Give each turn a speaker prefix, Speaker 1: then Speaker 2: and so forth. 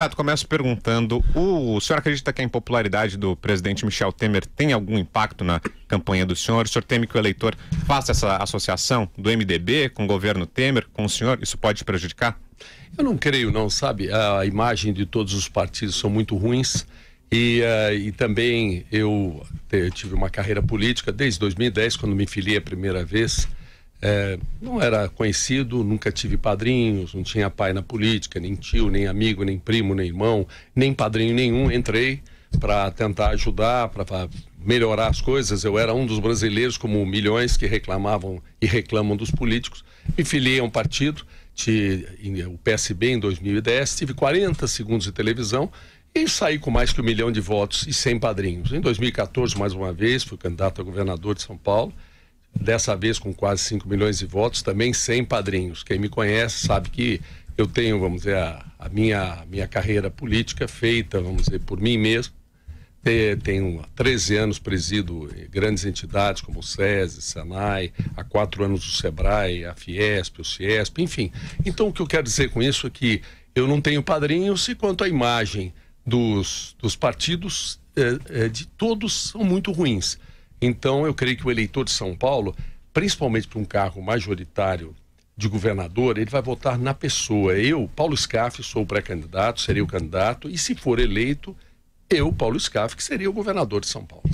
Speaker 1: Renato, começo perguntando: o, o senhor acredita que a impopularidade do presidente Michel Temer tem algum impacto na campanha do senhor? O senhor teme que o eleitor faça essa associação do MDB com o governo Temer, com o senhor? Isso pode prejudicar? Eu não creio, não, sabe? A imagem
Speaker 2: de todos os partidos são muito ruins. E, uh, e também eu tive uma carreira política desde 2010, quando me filiei a primeira vez. É, não era conhecido, nunca tive padrinhos, não tinha pai na política, nem tio, nem amigo, nem primo, nem irmão, nem padrinho nenhum. Entrei para tentar ajudar, para melhorar as coisas. Eu era um dos brasileiros, como milhões que reclamavam e reclamam dos políticos. Me filiei a um partido, o PSB em 2010, tive 40 segundos de televisão e saí com mais que um milhão de votos e sem padrinhos. Em 2014, mais uma vez, fui candidato a governador de São Paulo dessa vez com quase 5 milhões de votos, também sem padrinhos. Quem me conhece sabe que eu tenho, vamos dizer, a, a minha, minha carreira política feita, vamos dizer, por mim mesmo. Tenho há 13 anos presido grandes entidades como o SESI, SENAI, há quatro anos o SEBRAE, a Fiesp, o CIESP, enfim. Então, o que eu quero dizer com isso é que eu não tenho padrinhos e quanto à imagem dos, dos partidos, é, é, de todos são muito ruins. Então, eu creio que o eleitor de São Paulo, principalmente para um cargo majoritário de governador, ele vai votar na pessoa. Eu, Paulo Scaff, sou o pré-candidato, serei o candidato, e se for eleito, eu, Paulo Scaff, que seria o governador de São Paulo.